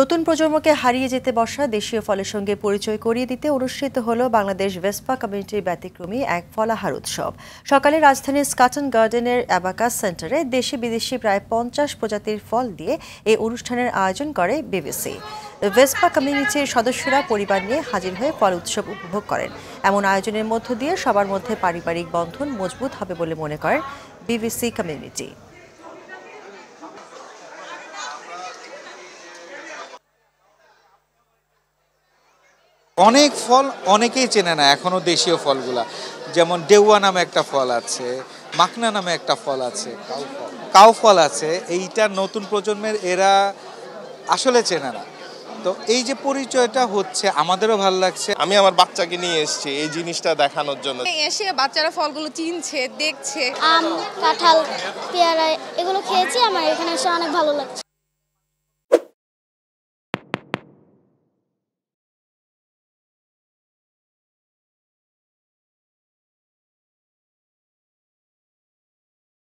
নতুন প্রজন্মকে হারিয়ে যেতে বসা দেশীয় ফলের সঙ্গে পরিচয় করিয়ে দিতে অনুষ্ঠিত হল বাংলাদেশ ভেসপা কমিউনিটির ব্যতিক্রমী এক ফলাহার উৎসব সকালে রাজধানীর স্কাটন গার্ডেনের অ্যাবাকাস সেন্টারে দেশি বিদেশি প্রায় পঞ্চাশ প্রজাতির ফল দিয়ে এই অনুষ্ঠানের আয়োজন করে বিবিসি ভেসপা কমিউনিটির সদস্যরা পরিবার নিয়ে হাজির হয়ে ফল উৎসব উপভোগ করেন এমন আয়োজনের মধ্য দিয়ে সবার মধ্যে পারিবারিক বন্ধন মজবুত হবে বলে মনে করেন বিবিসি কমিউনিটি অনেক ফল অনেকেই চেনে না এখনও দেশীয় ফলগুলা যেমন ডেউয়া নামে একটা ফল আছে মাকনা নামে একটা ফল আছে কাউ ফল আছে এইটা নতুন প্রজন্মের এরা আসলে চেনে না তো এই যে পরিচয়টা হচ্ছে আমাদেরও ভালো লাগছে আমি আমার বাচ্চাকে নিয়ে এসেছি এই জিনিসটা দেখানোর জন্য এসে বাচ্চারা ফলগুলো চিনছে দেখছে আম কাঁঠাল পেয়ারা এগুলো খেয়েছি আমার এখানে এসে অনেক ভালো লাগছে